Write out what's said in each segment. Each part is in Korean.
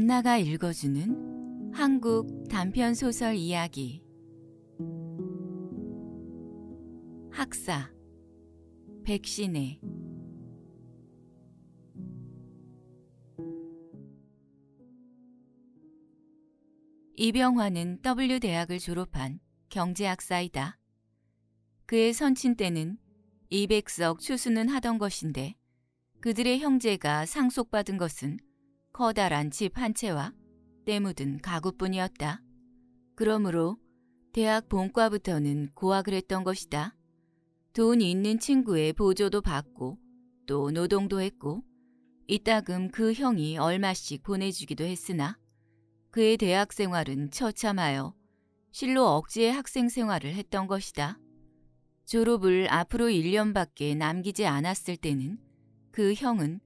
안나가 읽어주는 한국 단편 소설 이야기 학사 백신의 이병화는 W 대학을 졸업한 경제학사이다. 그의 선친 때는 200석 추수는 하던 것인데 그들의 형제가 상속받은 것은 커다란 집 한 채와 때묻은 가구뿐이었다. 그러므로 대학 본과부터는 고학을 했던 것이다. 돈 있는 친구의 보조도 받고 또 노동도 했고 이따금 그 형이 얼마씩 보내주기도 했으나 그의 대학 생활은 처참하여 실로 억지의 학생 생활을 했던 것이다. 졸업을 앞으로 1년밖에 남기지 않았을 때는 그 형은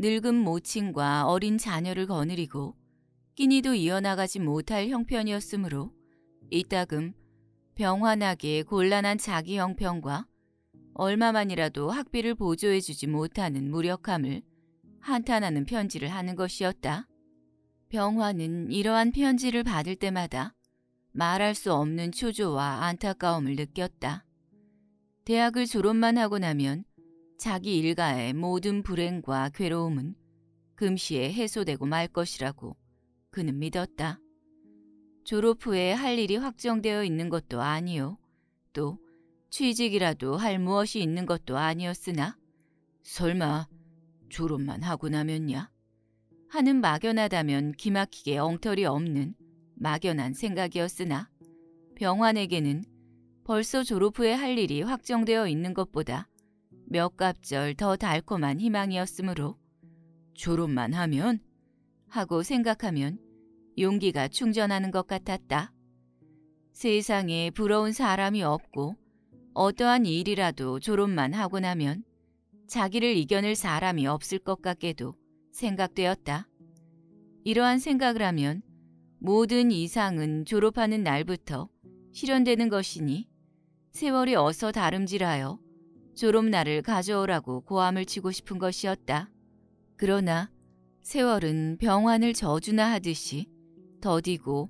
늙은 모친과 어린 자녀를 거느리고 끼니도 이어나가지 못할 형편이었으므로 이따금 병환하게 곤란한 자기 형편과 얼마만이라도 학비를 보조해주지 못하는 무력함을 한탄하는 편지를 하는 것이었다. 병환은 이러한 편지를 받을 때마다 말할 수 없는 초조와 안타까움을 느꼈다. 대학을 졸업만 하고 나면 자기 일가의 모든 불행과 괴로움은 금시에 해소되고 말 것이라고 그는 믿었다. 졸업 후에 할 일이 확정되어 있는 것도 아니요. 또 취직이라도 할 무엇이 있는 것도 아니었으나 설마 졸업만 하고 나면야? 하는 막연하다면 기막히게 엉터리 없는 막연한 생각이었으나 병환에게는 벌써 졸업 후에 할 일이 확정되어 있는 것보다 몇 갑절 더 달콤한 희망이었으므로 졸업만 하면 하고 생각하면 용기가 충전하는 것 같았다. 세상에 부러운 사람이 없고 어떠한 일이라도 졸업만 하고 나면 자기를 이겨낼 사람이 없을 것 같게도 생각되었다. 이러한 생각을 하면 모든 이상은 졸업하는 날부터 실현되는 것이니 세월이 어서 다름질하여 졸업날을 가져오라고 고함을 치고 싶은 것이었다. 그러나 세월은 병환을 저주나 하듯이 더디고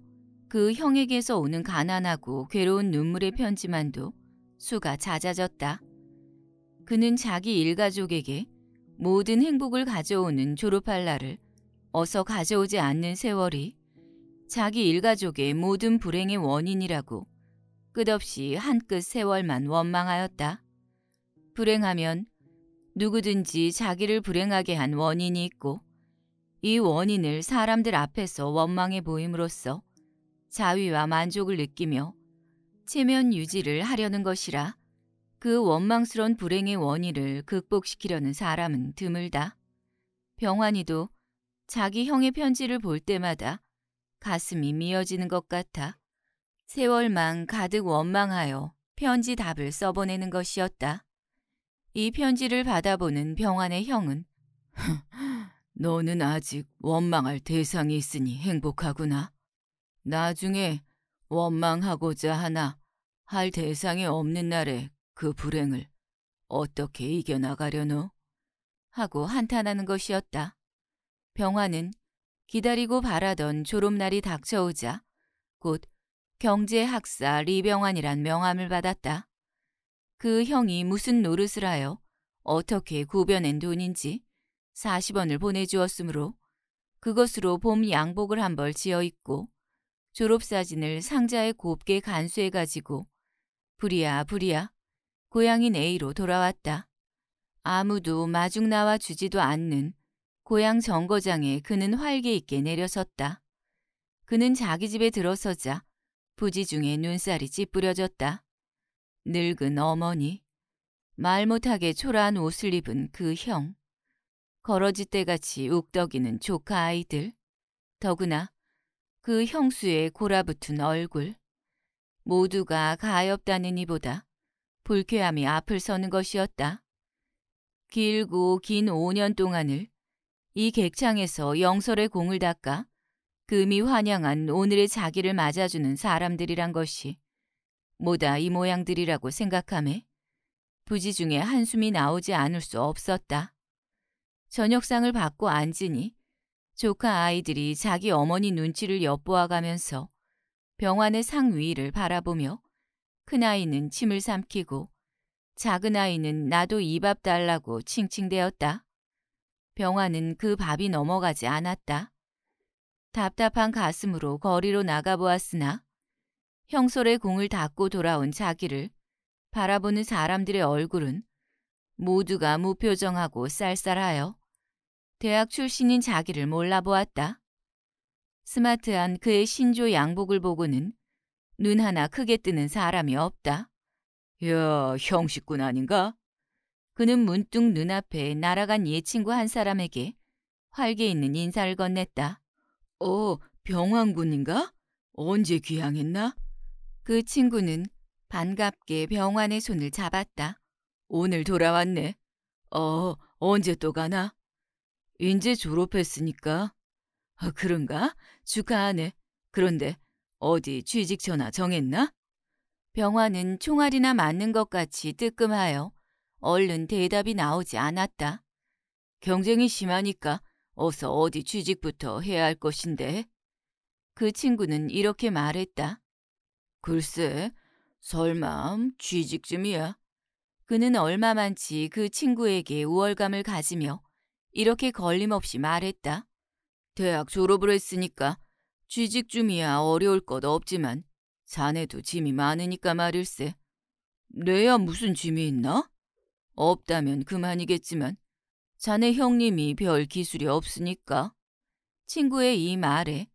그 형에게서 오는 가난하고 괴로운 눈물의 편지만도 수가 잦아졌다. 그는 자기 일가족에게 모든 행복을 가져오는 졸업할 날을 어서 가져오지 않는 세월이 자기 일가족의 모든 불행의 원인이라고 끝없이 한 끗 세월만 원망하였다. 불행하면 누구든지 자기를 불행하게 한 원인이 있고 이 원인을 사람들 앞에서 원망해 보임으로써 자위와 만족을 느끼며 체면 유지를 하려는 것이라 그 원망스런 불행의 원인을 극복시키려는 사람은 드물다. 병환이도 자기 형의 편지를 볼 때마다 가슴이 미어지는 것 같아 세월만 가득 원망하여 편지 답을 써보내는 것이었다. 이 편지를 받아보는 병환의 형은 너는 아직 원망할 대상이 있으니 행복하구나. 나중에 원망하고자 하나 할 대상이 없는 날에 그 불행을 어떻게 이겨나가려노? 하고 한탄하는 것이었다. 병화는 기다리고 바라던 졸업날이 닥쳐오자 곧 경제학사 리병환이란 명함을 받았다. 그 형이 무슨 노릇을 하여 어떻게 구변낸 돈인지 40원을 보내주었으므로 그것으로 봄 양복을 한 벌 지어 입고 졸업사진을 상자에 곱게 간수해가지고 부리야 부리야 고향인 A로 돌아왔다. 아무도 마중 나와 주지도 않는 고향 정거장에 그는 활기 있게 내려섰다. 그는 자기 집에 들어서자 부지 중에 눈살이 찌푸려졌다 늙은 어머니, 말 못하게 초라한 옷을 입은 그 형, 걸어지떼같이 욱덕이는 조카 아이들, 더구나 그 형수의 골아붙은 얼굴, 모두가 가엾다는 이보다 불쾌함이 앞을 서는 것이었다. 길고 긴 5년 동안을 이 객창에서 영설의 공을 닦아 금이 환영한 오늘의 자기를 맞아주는 사람들이란 것이 뭐다 이 모양들이라고 생각하에 부지 중에 한숨이 나오지 않을 수 없었다. 저녁상을 받고 앉으니 조카 아이들이 자기 어머니 눈치를 엿보아가면서 병원의상 위를 바라보며 큰아이는 침을 삼키고 작은아이는 나도 이 밥 달라고 칭칭대었다. 병환은 그 밥이 넘어가지 않았다. 답답한 가슴으로 거리로 나가보았으나 형솔의 공을 닦고 돌아온 자기를 바라보는 사람들의 얼굴은 모두가 무표정하고 쌀쌀하여 대학 출신인 자기를 몰라보았다. 스마트한 그의 신조 양복을 보고는 눈 하나 크게 뜨는 사람이 없다. 야, 형식군 아닌가? 그는 문득 눈앞에 날아간 예친구 한 사람에게 활개 있는 인사를 건넸다. 어, 병왕군인가? 언제 귀향했나? 그 친구는 반갑게 병환의 손을 잡았다. 오늘 돌아왔네. 어, 언제 또 가나? 인제 졸업했으니까. 어, 그런가? 축하하네. 그런데 어디 취직 전화 정했나? 병화은 총알이나 맞는 것 같이 뜨끔하여 얼른 대답이 나오지 않았다. 경쟁이 심하니까 어서 어디 취직부터 해야 할 것인데. 그 친구는 이렇게 말했다. 글쎄, 설마 취직쯤이야 그는 얼마만치 그 친구에게 우월감을 가지며 이렇게 걸림없이 말했다. 대학 졸업을 했으니까 취직쯤이야 어려울 것 없지만 자네도 짐이 많으니까 말일세. 내야 무슨 짐이 있나? 없다면 그만이겠지만 자네 형님이 별 기술이 없으니까. 친구의 이 말에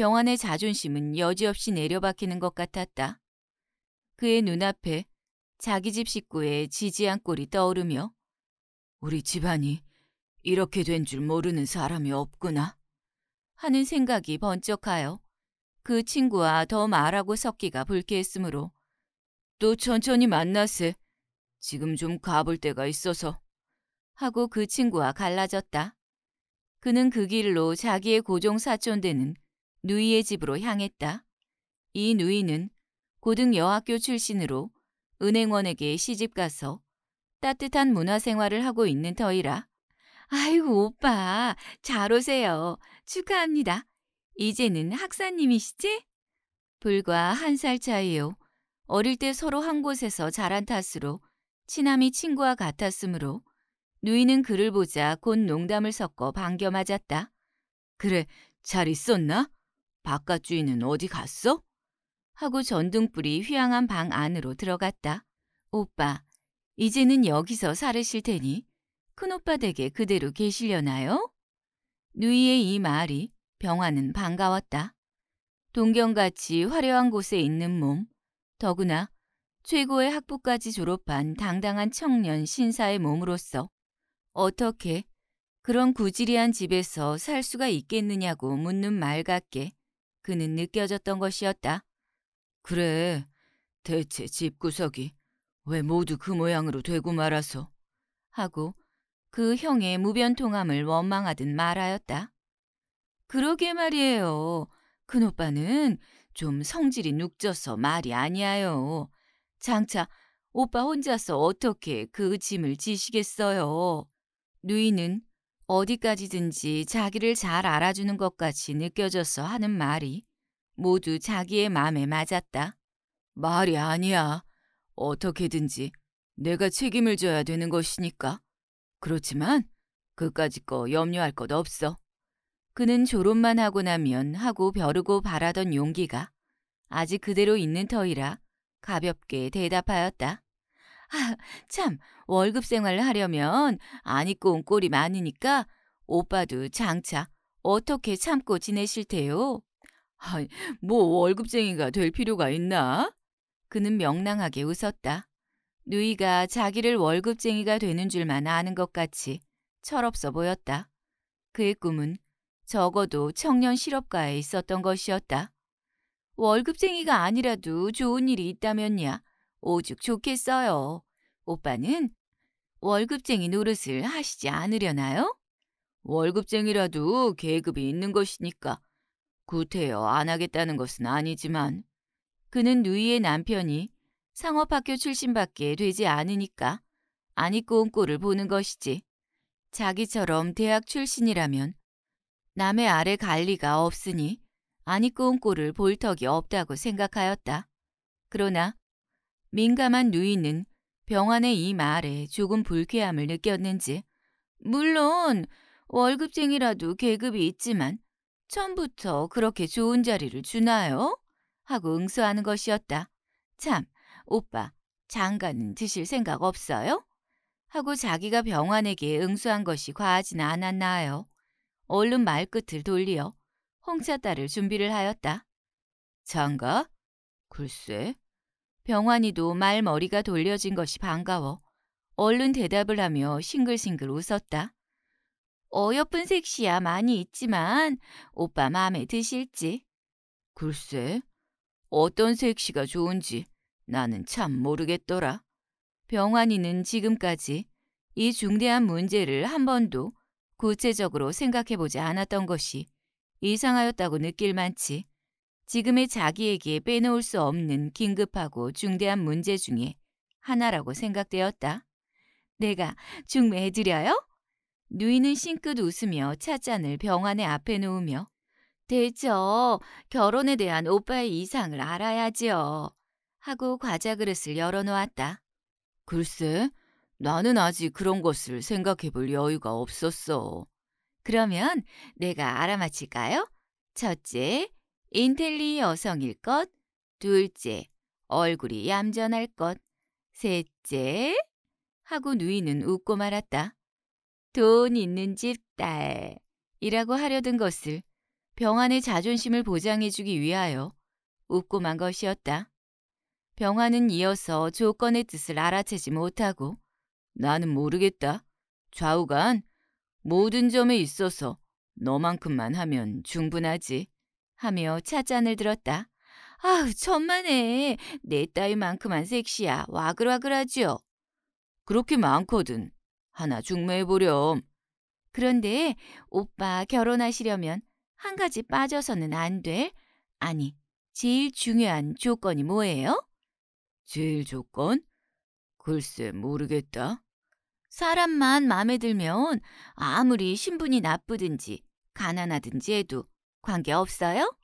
병환의 자존심은 여지없이 내려박히는 것 같았다. 그의 눈앞에 자기 집 식구의 지지한 꼴이 떠오르며 우리 집안이 이렇게 된 줄 모르는 사람이 없구나 하는 생각이 번쩍하여 그 친구와 더 말하고 섞기가 불쾌했으므로 또 천천히 만나세. 지금 좀 가볼 때가 있어서. 하고 그 친구와 갈라졌다. 그는 그 길로 자기의 고종 사촌되는 누이의 집으로 향했다. 이 누이는 고등여학교 출신으로 은행원에게 시집가서 따뜻한 문화생활을 하고 있는 터이라 아이고 오빠 잘 오세요. 축하합니다. 이제는 학사님이시지? 불과 한 살 차이요. 어릴 때 서로 한 곳에서 자란 탓으로 친함이 친구와 같았으므로 누이는 그를 보자 곧 농담을 섞어 반겨 맞았다. 그래, 잘 있었나? 바깥 주인은 어디 갔어? 하고 전등불이 휘황한 방 안으로 들어갔다. 오빠, 이제는 여기서 살으실 테니 큰오빠 댁에 그대로 계시려나요? 누이의 이 말이 병화는 반가웠다. 동경같이 화려한 곳에 있는 몸, 더구나 최고의 학부까지 졸업한 당당한 청년 신사의 몸으로서 어떻게 그런 구질이한 집에서 살 수가 있겠느냐고 묻는 말 같게 그는 느껴졌던 것이었다. 그래, 대체 집구석이 왜 모두 그 모양으로 되고 말아서 하고 그 형의 무변통함을 원망하듯 말하였다. 그러게 말이에요. 큰 오빠는 좀 성질이 눅져서 말이 아니에요. 장차 오빠 혼자서 어떻게 그 짐을 지시겠어요. 누이는 어디까지든지 자기를 잘 알아주는 것같이 느껴졌어 하는 말이 모두 자기의 마음에 맞았다. 말이 아니야. 어떻게든지 내가 책임을 져야 되는 것이니까. 그렇지만 그까지 거 염려할 것 없어. 그는 졸업만 하고 나면 하고 벼르고 바라던 용기가 아직 그대로 있는 터이라 가볍게 대답하였다. 참, 월급 생활을 하려면 안 입고 온 꼴이 많으니까 오빠도 장차 어떻게 참고 지내실 테요? 아이, 뭐 월급쟁이가 될 필요가 있나? 그는 명랑하게 웃었다. 누이가 자기를 월급쟁이가 되는 줄만 아는 것 같이 철없어 보였다. 그의 꿈은 적어도 청년 실업가에 있었던 것이었다. 월급쟁이가 아니라도 좋은 일이 있다면야 오죽 좋겠어요. 오빠는 월급쟁이 노릇을 하시지 않으려나요? 월급쟁이라도 계급이 있는 것이니까 구태여 안 하겠다는 것은 아니지만 그는 누이의 남편이 상업학교 출신밖에 되지 않으니까 안 입고 온 꼴을 보는 것이지. 자기처럼 대학 출신이라면 남의 아래 갈 리가 없으니 안 입고 온 꼴을 볼 턱이 없다고 생각하였다. 그러나 민감한 누이는 병환의 이 말에 조금 불쾌함을 느꼈는지 물론 월급쟁이라도 계급이 있지만 처음부터 그렇게 좋은 자리를 주나요? 하고 응수하는 것이었다. 참, 오빠, 장가는 드실 생각 없어요? 하고 자기가 병환에게 응수한 것이 과하진 않았나요? 얼른 말끝을 돌리어 홍차 따를 준비를 하였다. 장가? 글쎄, 병환이도 말머리가 돌려진 것이 반가워 얼른 대답을 하며 싱글싱글 웃었다. 어여쁜 색시야 많이 있지만 오빠 마음에 드실지? 글쎄, 어떤 색시가 좋은지 나는 참 모르겠더라. 병환이는 지금까지 이 중대한 문제를 한 번도 구체적으로 생각해보지 않았던 것이 이상하였다고 느낄 만치 지금의 자기에게 빼놓을 수 없는 긴급하고 중대한 문제 중에 하나라고 생각되었다. 내가 중매해드려요? 누이는 싱긋 웃으며 차잔을 병안에 앞에 놓으며 대저 결혼에 대한 오빠의 이상을 알아야지요. 하고 과자 그릇을 열어놓았다. 글쎄, 나는 아직 그런 것을 생각해볼 여유가 없었어. 그러면 내가 알아맞힐까요? 첫째, 인텔리 여성일 것. 둘째, 얼굴이 얌전할 것. 셋째, 하고 누이는 웃고 말았다. 돈 있는 집 딸. 이라고 하려던 것을 병환의 자존심을 보장해주기 위하여 웃고만 것이었다. 병환은 이어서 조건의 뜻을 알아채지 못하고 나는 모르겠다. 좌우간 모든 점에 있어서 너만큼만 하면 충분하지. 하며 찻잔을 들었다. 아우 천만에 내 따위만큼한 섹시야 와글와글하죠. 그렇게 많거든. 하나 중매해보렴. 그런데 오빠 결혼하시려면 한 가지 빠져서는 안 돼. 아니 제일 중요한 조건이 뭐예요? 제일 조건? 글쎄 모르겠다. 사람만 마음에 들면 아무리 신분이 나쁘든지 가난하든지 해도 관계없어요?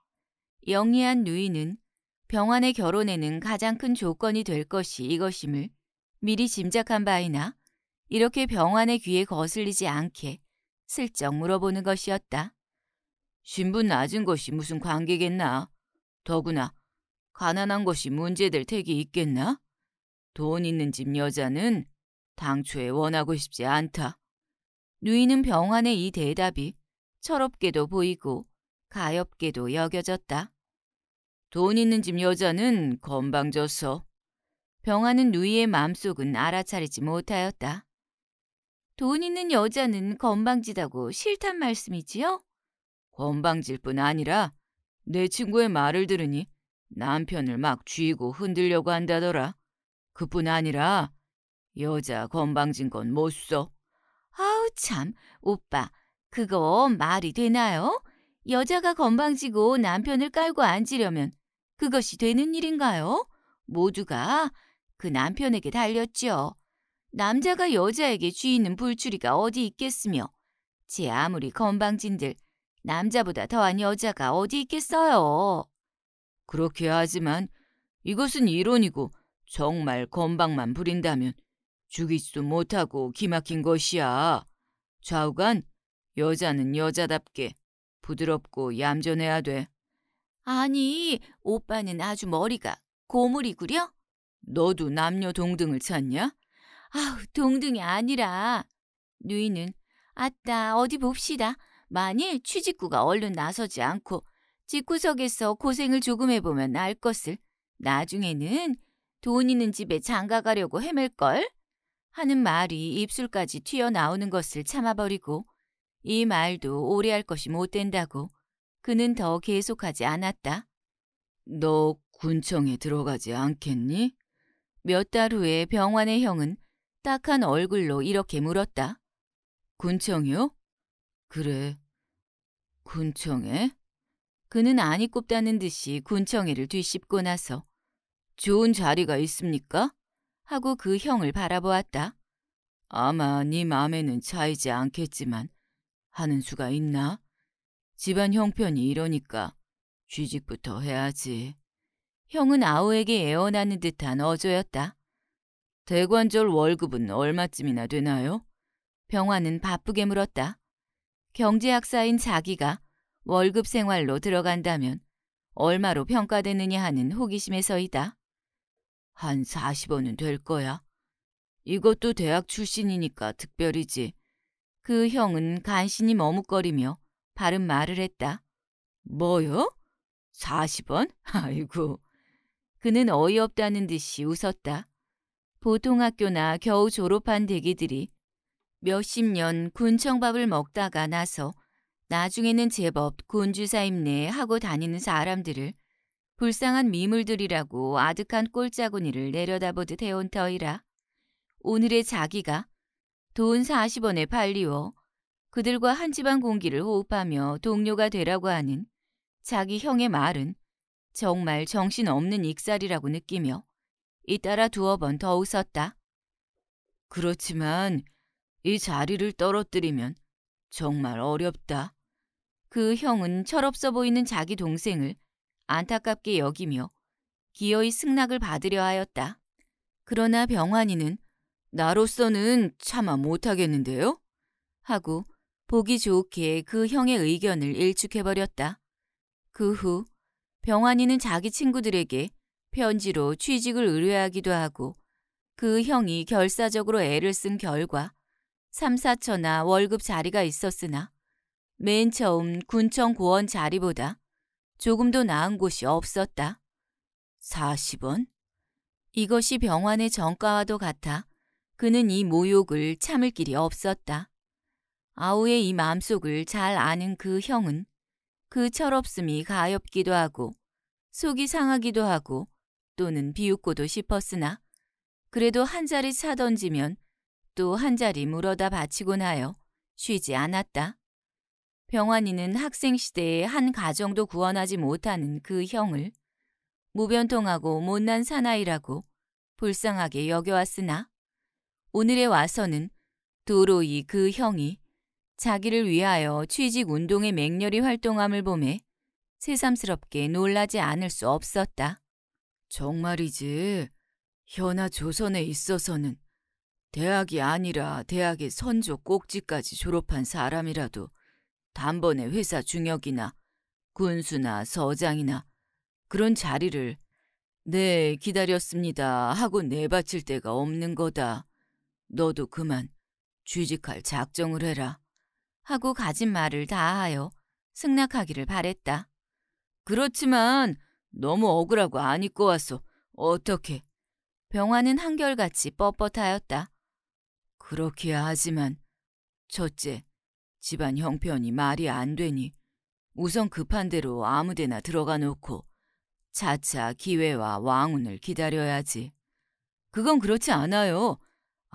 영리한 누이는 병환의 결혼에는 가장 큰 조건이 될 것이 이것임을 미리 짐작한 바이나 이렇게 병환의 귀에 거슬리지 않게 슬쩍 물어보는 것이었다. 신분 낮은 것이 무슨 관계겠나? 더구나 가난한 것이 문제될 택이 있겠나? 돈 있는 집 여자는 당초에 원하고 싶지 않다. 누이는 병환의 이 대답이 철없게도 보이고 가엽게도 여겨졌다. 돈 있는 집 여자는 건방졌어병아는 누이의 마음속은 알아차리지 못하였다. 돈 있는 여자는 건방지다고 싫단 말씀이지요? 건방질 뿐 아니라 내 친구의 말을 들으니 남편을 막 쥐고 흔들려고 한다더라. 그뿐 아니라 여자 건방진 건 못 써. 아우 참 오빠 그거 말이 되나요? 여자가 건방지고 남편을 깔고 앉으려면 그것이 되는 일인가요? 모두가 그 남편에게 달렸지요. 남자가 여자에게 쥐있는 불추리가 어디 있겠으며 제 아무리 건방진들 남자보다 더한 여자가 어디 있겠어요. 그렇게 하지만 이것은 이론이고 정말 건방만 부린다면 죽이지도 못하고 기막힌 것이야. 좌우간 여자는 여자답게 부드럽고 얌전해야 돼. 아니, 오빠는 아주 머리가 고물이구려? 너도 남녀 동등을 찾냐? 아우, 동등이 아니라. 누이는 아따, 어디 봅시다. 만일 취직구가 얼른 나서지 않고 집구석에서 고생을 조금 해보면 알 것을 나중에는 돈 있는 집에 장가가려고 헤맬걸? 하는 말이 입술까지 튀어나오는 것을 참아버리고 이 말도 오래 할 것이 못 된다고 그는 더 계속하지 않았다. 너 군청에 들어가지 않겠니? 몇 달 후에 병환의 형은 딱한 얼굴로 이렇게 물었다. 군청이요? 그래. 군청에? 그는 아니 꼽다는 듯이 군청에를 뒤집고 나서 좋은 자리가 있습니까? 하고 그 형을 바라보았다. 아마 네 마음에는 차이지 않겠지만 하는 수가 있나? 집안 형편이 이러니까 취직부터 해야지. 형은 아우에게 애원하는 듯한 어조였다. 대관절 월급은 얼마쯤이나 되나요? 병화는 바쁘게 물었다. 경제학사인 자기가 월급 생활로 들어간다면 얼마로 평가되느냐 하는 호기심에서이다. 한 40원은 될 거야. 이것도 대학 출신이니까 특별이지. 그 형은 간신히 머뭇거리며 바른 말을 했다. 뭐요? 40원? 아이고. 그는 어이없다는 듯이 웃었다. 보통 학교나 겨우 졸업한 대기들이 몇십 년 군청밥을 먹다가 나서 나중에는 제법 군주사 임내 하고 다니는 사람들을 불쌍한 미물들이라고 아득한 꼴짜구니를 내려다보듯 해온 터이라 오늘의 자기가 돈 40원에 팔리오. 그들과 한 집안 공기를 호흡하며 동료가 되라고 하는 자기 형의 말은 정말 정신없는 익살이라고 느끼며 잇따라 두어 번 더 웃었다. 그렇지만 이 자리를 떨어뜨리면 정말 어렵다. 그 형은 철없어 보이는 자기 동생을 안타깝게 여기며 기어이 승낙을 받으려 하였다. 그러나 병환이는 나로서는 참아 못하겠는데요? 하고 보기 좋게 그 형의 의견을 일축해버렸다. 그 후 병환이는 자기 친구들에게 편지로 취직을 의뢰하기도 하고 그 형이 결사적으로 애를 쓴 결과 3, 4천나 월급 자리가 있었으나 맨 처음 군청 고원 자리보다 조금더 나은 곳이 없었다. 40원? 이것이 병환의 정가와도 같아 그는 이 모욕을 참을 길이 없었다. 아우의 이 마음속을 잘 아는 그 형은 그 철없음이 가엾기도 하고 속이 상하기도 하고 또는 비웃고도 싶었으나 그래도 한 자리 차던지면 또 한 자리 물어다 바치곤 하여 쉬지 않았다. 병환이는 학생 시대에 한 가정도 구원하지 못하는 그 형을 무변통하고 못난 사나이라고 불쌍하게 여겨왔으나 오늘에 와서는 도로이 그 형이 자기를 위하여 취직 운동의 맹렬히 활동함을 보매 새삼스럽게 놀라지 않을 수 없었다. 정말이지. 현아 조선에 있어서는 대학이 아니라 대학의 선조 꼭지까지 졸업한 사람이라도 단번에 회사 중역이나 군수나 서장이나 그런 자리를 네 기다렸습니다 하고 내바칠 데가 없는 거다. 너도 그만 취직할 작정을 해라. 하고 가진 말을 다하여 승낙하기를 바랬다. 그렇지만 너무 억울하고 안 입고 왔어. 어떻게? 병화는 한결같이 뻣뻣하였다. 그렇기야 하지만 첫째, 집안 형편이 말이 안 되니 우선 급한 대로 아무데나 들어가 놓고 차차 기회와 왕운을 기다려야지. 그건 그렇지 않아요.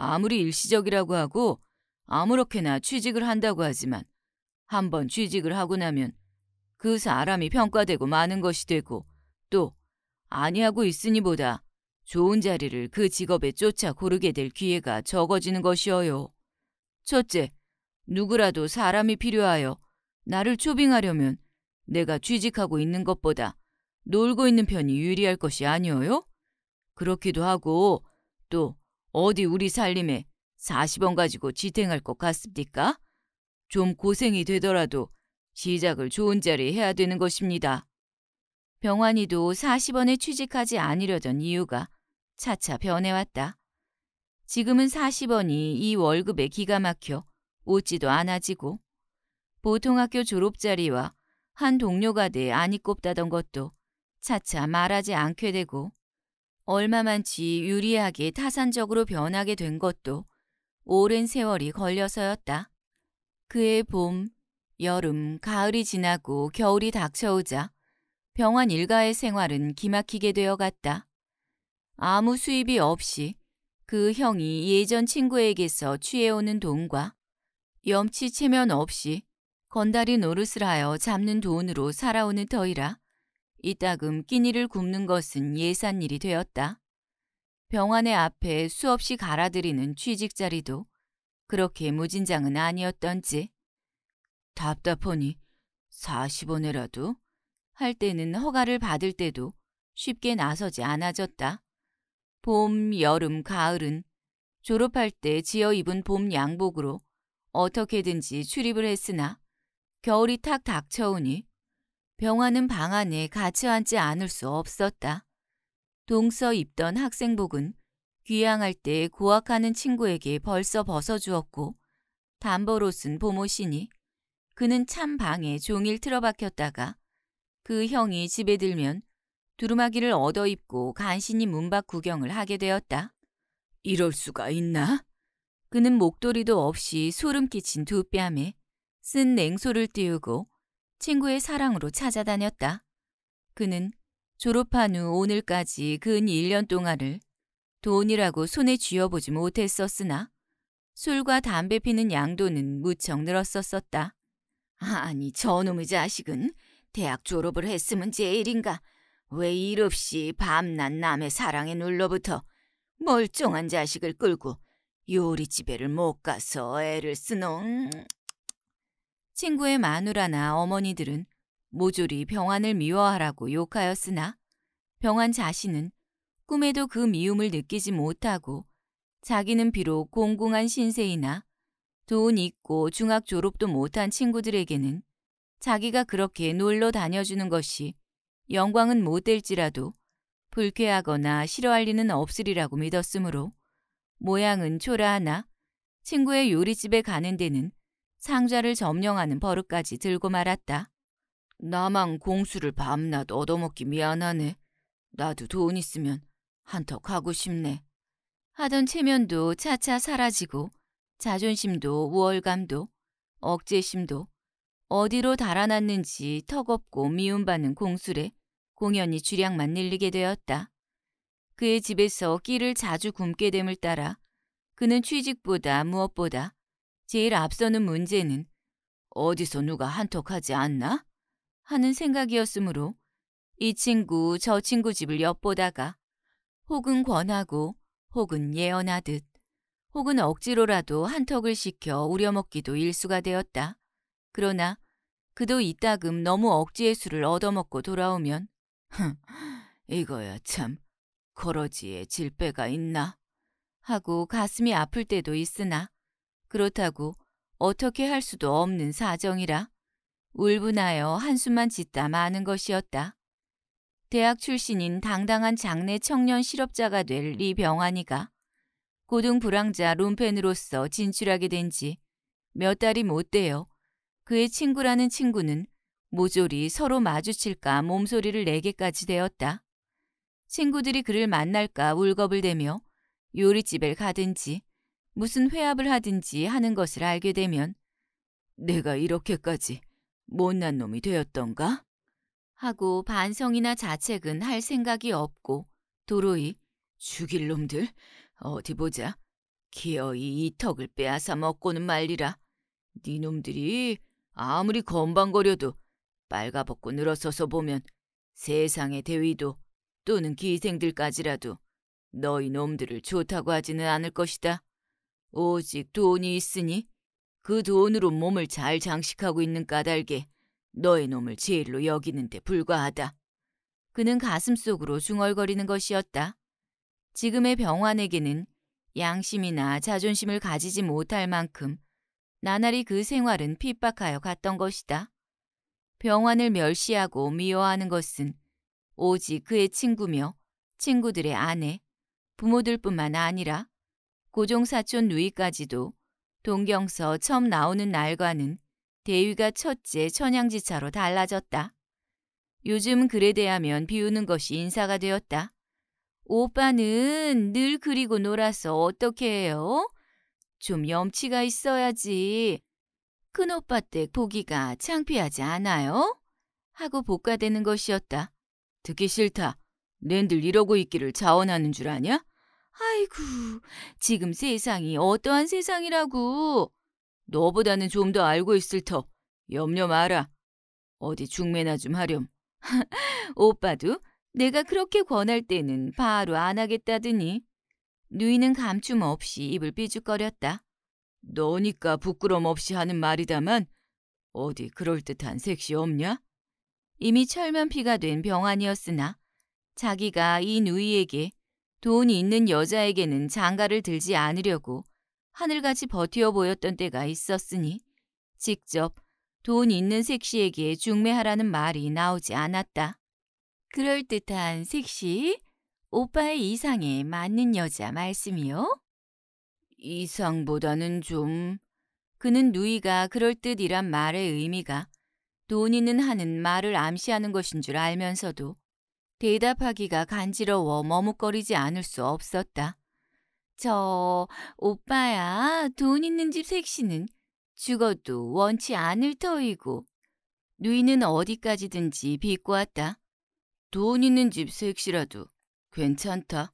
아무리 일시적이라고 하고 아무렇게나 취직을 한다고 하지만 한번 취직을 하고 나면 그 사람이 평가되고 많은 것이 되고 또 아니하고 있으니보다 좋은 자리를 그 직업에 쫓아 고르게 될 기회가 적어지는 것이어요. 첫째, 누구라도 사람이 필요하여 나를 초빙하려면 내가 취직하고 있는 것보다 놀고 있는 편이 유리할 것이 아니어요? 그렇기도 하고 또 어디 우리 살림에 40원 가지고 지탱할 것 같습니까? 좀 고생이 되더라도 시작을 좋은 자리 해야 되는 것입니다. 병환이도 40원에 취직하지 않으려던 이유가 차차 변해왔다. 지금은 40원이 이 월급에 기가 막혀 웃지도 않아지고 보통 학교 졸업 자리와 한 동료가 돼 안이 꼽다던 것도 차차 말하지 않게 되고 얼마만치 유리하게 타산적으로 변하게 된 것도 오랜 세월이 걸려서였다. 그의 봄, 여름, 가을이 지나고 겨울이 닥쳐오자 병원 일가의 생활은 기막히게 되어갔다. 아무 수입이 없이 그 형이 예전 친구에게서 취해오는 돈과 염치 체면 없이 건달이 노릇을 하여 잡는 돈으로 살아오는 터이라 이따금 끼니를 굽는 것은 예산일이 되었다. 병원의 앞에 수없이 갈아들이는 취직자리도 그렇게 무진장은 아니었던지 답답하니 40원이라도 할 때는 허가를 받을 때도 쉽게 나서지 않아졌다. 봄, 여름, 가을은 졸업할 때 지어 입은 봄 양복으로 어떻게든지 출입을 했으나 겨울이 탁 닥쳐오니 병화는 방 안에 같이 앉지 않을 수 없었다. 동서 입던 학생복은 귀향할 때 고학하는 친구에게 벌써 벗어주었고 담보로 쓴 보모시니 그는 참 방에 종일 틀어박혔다가 그 형이 집에 들면 두루마기를 얻어 입고 간신히 문밖 구경을 하게 되었다. 이럴 수가 있나? 그는 목도리도 없이 소름 끼친 두 뺨에 쓴 냉소를 띄우고 친구의 사랑으로 찾아다녔다. 그는 졸업한 후 오늘까지 근 1년 동안을 돈이라고 손에 쥐어보지 못했었으나 술과 담배 피는 양도는 무척 늘었었었다. 아니 저놈의 자식은 대학 졸업을 했으면 제일인가 왜 일 없이 밤낮 남의 사랑에 눌러붙어 멀쩡한 자식을 끌고 요리집에를 못 가서 애를 쓰노. 음. 친구의 마누라나 어머니들은 모조리 병환을 미워하라고 욕하였으나 병환 자신은 꿈에도 그 미움을 느끼지 못하고 자기는 비록 공공한 신세이나 돈 있고 중학 졸업도 못한 친구들에게는 자기가 그렇게 놀러 다녀주는 것이 영광은 못 될지라도 불쾌하거나 싫어할 리는 없으리라고 믿었으므로 모양은 초라하나 친구의 요리집에 가는 데는 상자를 점령하는 버릇까지 들고 말았다. 나만 공수를 밤낮 얻어먹기 미안하네. 나도 돈 있으면 한턱 하고 싶네. 하던 체면도 차차 사라지고 자존심도 우월감도 억제심도 어디로 달아났는지 턱없고 미움받는 공술에 공연이 주량만 늘리게 되었다. 그의 집에서 끼를 자주 굶게 됨을 따라 그는 취직보다 무엇보다 제일 앞서는 문제는 어디서 누가 한턱하지 않나? 하는 생각이었으므로 이 친구 저 친구 집을 엿보다가 혹은 권하고 혹은 예언하듯 혹은 억지로라도 한턱을 시켜 우려먹기도 일수가 되었다. 그러나 그도 이따금 너무 억지의 수를 얻어먹고 돌아오면 흥, 이거야 참 거러지에 질배가 있나 하고 가슴이 아플 때도 있으나 그렇다고 어떻게 할 수도 없는 사정이라 울분하여 한숨만 짓다 마는 것이었다. 대학 출신인 당당한 장래 청년 실업자가 될 리병환이가 고등 불황자 롬펜으로서 진출하게 된 지 몇 달이 못 돼요. 그의 친구라는 친구는 모조리 서로 마주칠까 몸소리를 내게까지 되었다. 친구들이 그를 만날까 울겁을 대며 요리집을 가든지 무슨 회합을 하든지 하는 것을 알게 되면 내가 이렇게까지 못난 놈이 되었던가? 하고 반성이나 자책은 할 생각이 없고 도로이 죽일 놈들 어디 보자 기어이 이 턱을 빼앗아 먹고는 말리라 네 놈들이 아무리 건방거려도 빨가벗고 늘어서서 보면 세상의 대위도 또는 기생들까지라도 너희 놈들을 좋다고 하지는 않을 것이다. 오직 돈이 있으니 그 돈으로 몸을 잘 장식하고 있는 까닭에 너의 놈을 제일로 여기는데 불과하다. 그는 가슴속으로 중얼거리는 것이었다. 지금의 병환에게는 양심이나 자존심을 가지지 못할 만큼 나날이 그 생활은 핍박하여 갔던 것이다. 병환을 멸시하고 미워하는 것은 오직 그의 친구며 친구들의 아내, 부모들뿐만 아니라 고종사촌 누이까지도 동경서 처음 나오는 날과는 대위가 첫째 천양지차로 달라졌다. 요즘 글에 대하면 비우는 것이 인사가 되었다. 오빠는 늘 그리고 놀아서 어떻게 해요? 좀 염치가 있어야지. 큰오빠 댁 보기가 창피하지 않아요? 하고 복가되는 것이었다. 듣기 싫다. 랜들 이러고 있기를 자원하는 줄 아냐? 아이고, 지금 세상이 어떠한 세상이라고. 너보다는 좀 더 알고 있을 터. 염려 마라. 어디 중매나 좀 하렴. 오빠도 내가 그렇게 권할 때는 바로 안 하겠다더니. 누이는 감춤 없이 입을 삐죽거렸다. 너니까 부끄럼 없이 하는 말이다만 어디 그럴듯한 색시 없냐? 이미 철면피가 된 병환이었으나 자기가 이 누이에게 돈이 있는 여자에게는 장가를 들지 않으려고 하늘같이 버티어 보였던 때가 있었으니 직접 돈 있는 색시에게 중매하라는 말이 나오지 않았다. 그럴듯한 색시, 오빠의 이상에 맞는 여자 말씀이요? 이상보다는 좀... 그는 누이가 그럴듯이란 말의 의미가 돈있는 하는 말을 암시하는 것인 줄 알면서도 대답하기가 간지러워 머뭇거리지 않을 수 없었다. 저 오빠야 돈 있는 집 색시는 죽어도 원치 않을 터이고 누이는 어디까지든지 비꼬았다. 돈 있는 집 색시라도 괜찮다.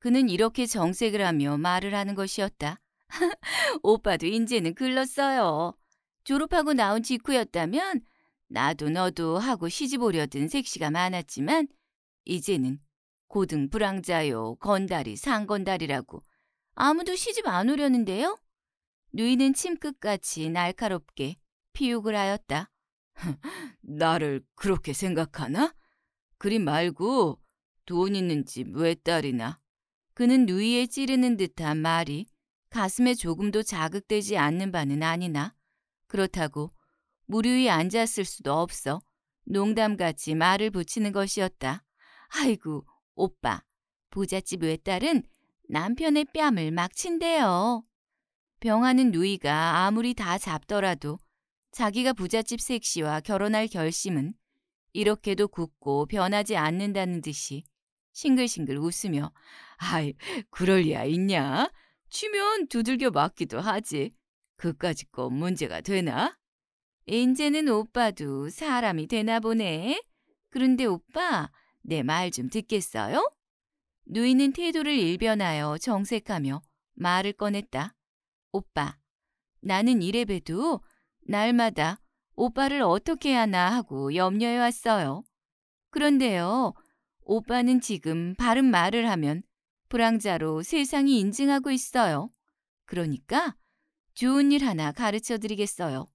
그는 이렇게 정색을 하며 말을 하는 것이었다. 오빠도 인제는 글렀어요. 졸업하고 나온 직후였다면 나도 너도 하고 시집 오려든 색시가 많았지만 이제는 고등 불황자요 건달이 상건달이라고 아무도 시집 안 오려는데요? 누이는 침끝같이 날카롭게 피욕을 하였다. 나를 그렇게 생각하나? 그리 말고 돈 있는 집왜딸이나 그는 누이에 찌르는 듯한 말이 가슴에 조금도 자극되지 않는 바는 아니나. 그렇다고 무료히 앉았을 수도 없어 농담같이 말을 붙이는 것이었다. 아이고, 오빠, 부잣집 외딸은 남편의 뺨을 막 친대요. 병하는 누이가 아무리 다 잡더라도 자기가 부잣집 색시와 결혼할 결심은 이렇게도 굳고 변하지 않는다는 듯이 싱글싱글 웃으며 아이 그럴 리야 있냐? 치면 두들겨 맞기도 하지. 그까짓 건 문제가 되나? 인제는 오빠도 사람이 되나 보네. 그런데 오빠 내말좀 듣겠어요? 누이는 태도를 일변하여 정색하며 말을 꺼냈다. 오빠, 나는 이래봬도 날마다 오빠를 어떻게 하나 하고 염려해 왔어요. 그런데요, 오빠는 지금 바른 말을 하면 불황자로 세상이 인증하고 있어요. 그러니까 좋은 일 하나 가르쳐 드리겠어요.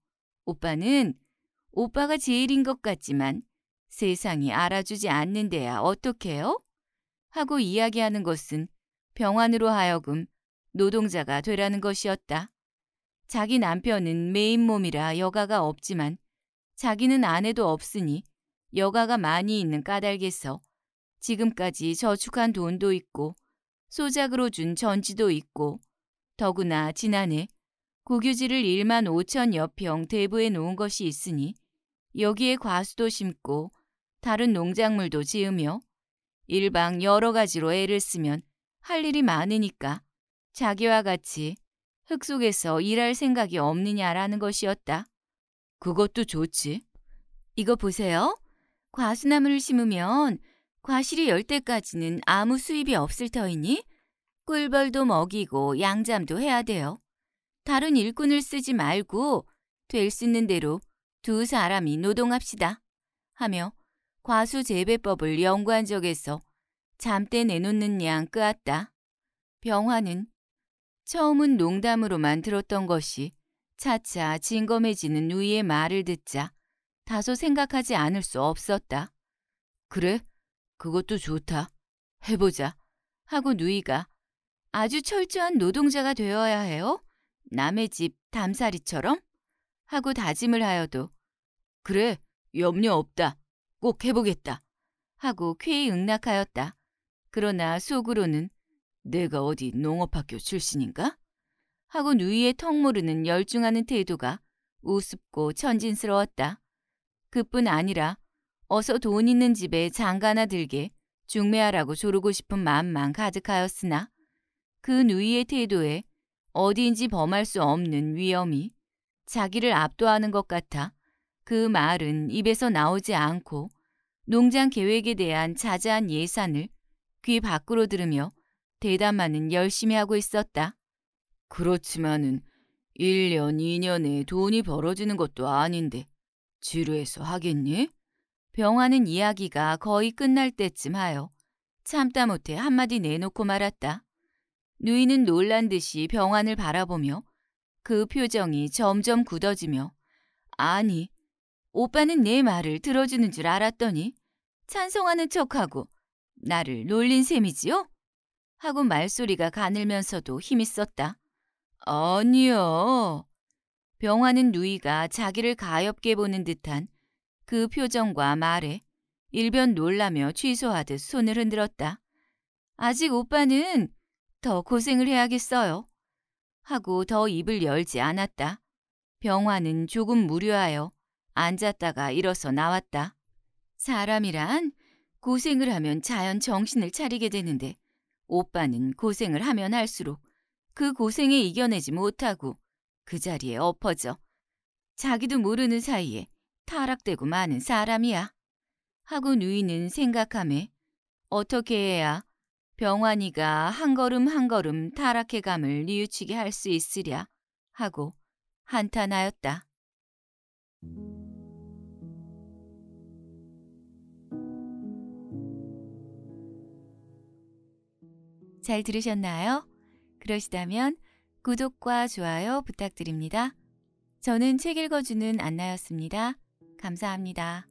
오빠는 오빠가 제일인 것 같지만 세상이 알아주지 않는데야 어떡해요? 하고 이야기하는 것은 병환으로 하여금 노동자가 되라는 것이었다. 자기 남편은 메인몸이라 여가가 없지만 자기는 아내도 없으니 여가가 많이 있는 까닭에서 지금까지 저축한 돈도 있고 소작으로 준 전지도 있고 더구나 지난해 고규지를 1만 5천여 평 대부에 놓은 것이 있으니 여기에 과수도 심고 다른 농작물도 지으며 일방 여러 가지로 애를 쓰면 할 일이 많으니까 자기와 같이 흙 속에서 일할 생각이 없느냐라는 것이었다. 그것도 좋지. 이거 보세요. 과수나무를 심으면 과실이 열 때까지는 아무 수입이 없을 터이니 꿀벌도 먹이고 양잠도 해야 돼요. 다른 일꾼을 쓰지 말고 될 수 있는 대로 두 사람이 노동합시다. 하며 과수재배법을 연관적에서 잠때 내놓는 양끄었다 병화는 처음은 농담으로만 들었던 것이 차차 진검해지는 누이의 말을 듣자 다소 생각하지 않을 수 없었다. 그래, 그것도 좋다. 해보자. 하고 누이가 아주 철저한 노동자가 되어야 해요? 남의 집 담사리처럼? 하고 다짐을 하여도 그래, 염려 없다. 꼭 해보겠다 하고 쾌히 응낙하였다. 그러나 속으로는 내가 어디 농업학교 출신인가? 하고 누이의 턱 모르는 열중하는 태도가 우습고 천진스러웠다. 그뿐 아니라 어서 돈 있는 집에 장가나 들게 중매하라고 조르고 싶은 마음만 가득하였으나 그 누이의 태도에 어디인지 범할 수 없는 위험이 자기를 압도하는 것 같아 그 말은 입에서 나오지 않고 농장 계획에 대한 자세한 예산을 귀 밖으로 들으며 대담만은 열심히 하고 있었다. 그렇지만은 1년, 2년에 돈이 벌어지는 것도 아닌데 지루해서 하겠니? 병화는 이야기가 거의 끝날 때쯤 하여 참다 못해 한마디 내놓고 말았다. 누이는 놀란 듯이 병환을 바라보며 그 표정이 점점 굳어지며 아니 오빠는 내 말을 들어주는 줄 알았더니 찬성하는 척하고 나를 놀린 셈이지요? 하고 말소리가 가늘면서도 힘이썼다 아니요. 병화는 누이가 자기를 가엽게 보는 듯한 그 표정과 말에 일변 놀라며 취소하듯 손을 흔들었다. 아직 오빠는 더 고생을 해야겠어요. 하고 더 입을 열지 않았다. 병화는 조금 무료하여 앉았다가 일어서 나왔다. 사람이란 고생을 하면 자연 정신을 차리게 되는데 오빠는 고생을 하면 할수록 그 고생에 이겨내지 못하고 그 자리에 엎어져 자기도 모르는 사이에 타락되고 마는 사람이야. 하고 누이는 생각함에 어떻게 해야 병환이가 한 걸음 한 걸음 타락해감을 뉘우치게 할 수 있으랴 하고 한탄하였다. 잘 들으셨나요? 그러시다면 구독과 좋아요 부탁드립니다. 저는 책 읽어주는 안나였습니다. 감사합니다.